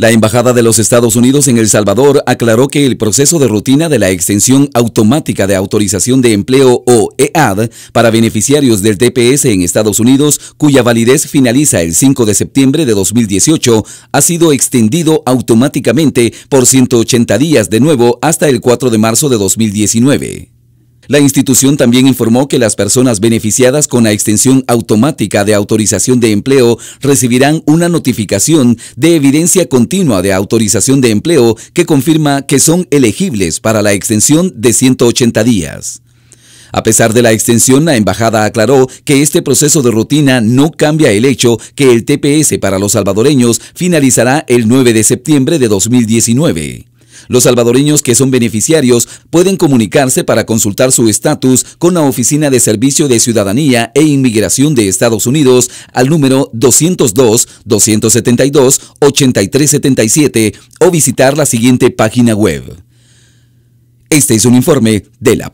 La Embajada de los Estados Unidos en El Salvador aclaró que el proceso de rutina de la extensión automática de autorización de empleo o EAD para beneficiarios del TPS en Estados Unidos, cuya validez finaliza el 5 de septiembre de 2018, ha sido extendido automáticamente por 180 días de nuevo hasta el 4 de marzo de 2019. La institución también informó que las personas beneficiadas con la extensión automática de autorización de empleo recibirán una notificación de evidencia continua de autorización de empleo que confirma que son elegibles para la extensión de 180 días. A pesar de la extensión, la embajada aclaró que este proceso de rutina no cambia el hecho que el TPS para los salvadoreños finalizará el 9 de septiembre de 2019. Los salvadoreños que son beneficiarios pueden comunicarse para consultar su estatus con la Oficina de Servicio de Ciudadanía e Inmigración de Estados Unidos al número 202-272-8377 o visitar la siguiente página web. Este es un informe de la